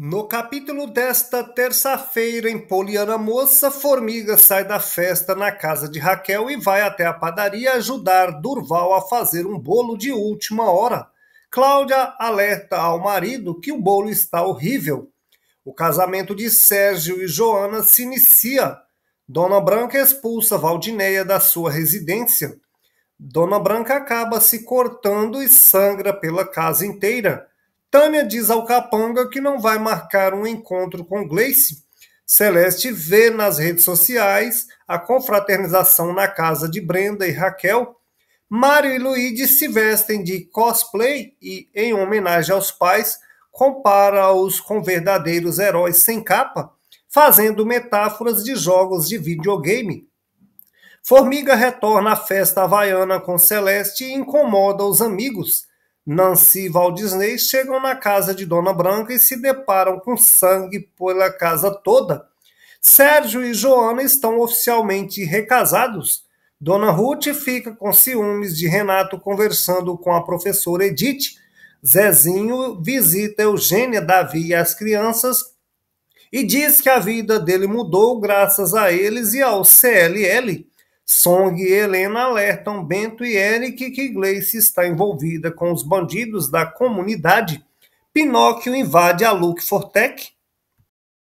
No capítulo desta terça-feira, em Poliana Moça, Formiga sai da festa na casa de Raquel e vai até a padaria ajudar Durval a fazer um bolo de última hora. Cláudia alerta ao marido que o bolo está horrível. O casamento de Sérgio e Joana se inicia. Dona Branca expulsa Valdineia da sua residência. Dona Branca acaba se cortando e sangra pela casa inteira. Tânia diz ao Capanga que não vai marcar um encontro com Gleice. Celeste vê nas redes sociais a confraternização na casa de Brenda e Raquel. Mário e Luigi se vestem de cosplay e, em homenagem aos pais, compara-os com verdadeiros heróis sem capa, fazendo metáforas de jogos de videogame. Formiga retorna à festa havaiana com Celeste e incomoda os amigos. Nancy e Valdisney chegam na casa de Dona Branca e se deparam com sangue pela casa toda. Sérgio e Joana estão oficialmente recasados. Dona Ruth fica com ciúmes de Renato conversando com a professora Edith. Zezinho visita Eugênia, Davi e as crianças e diz que a vida dele mudou graças a eles e ao CLL. Song e Helena alertam Bento e Eric que Gleice está envolvida com os bandidos da comunidade. Pinóquio invade a Luke Fortec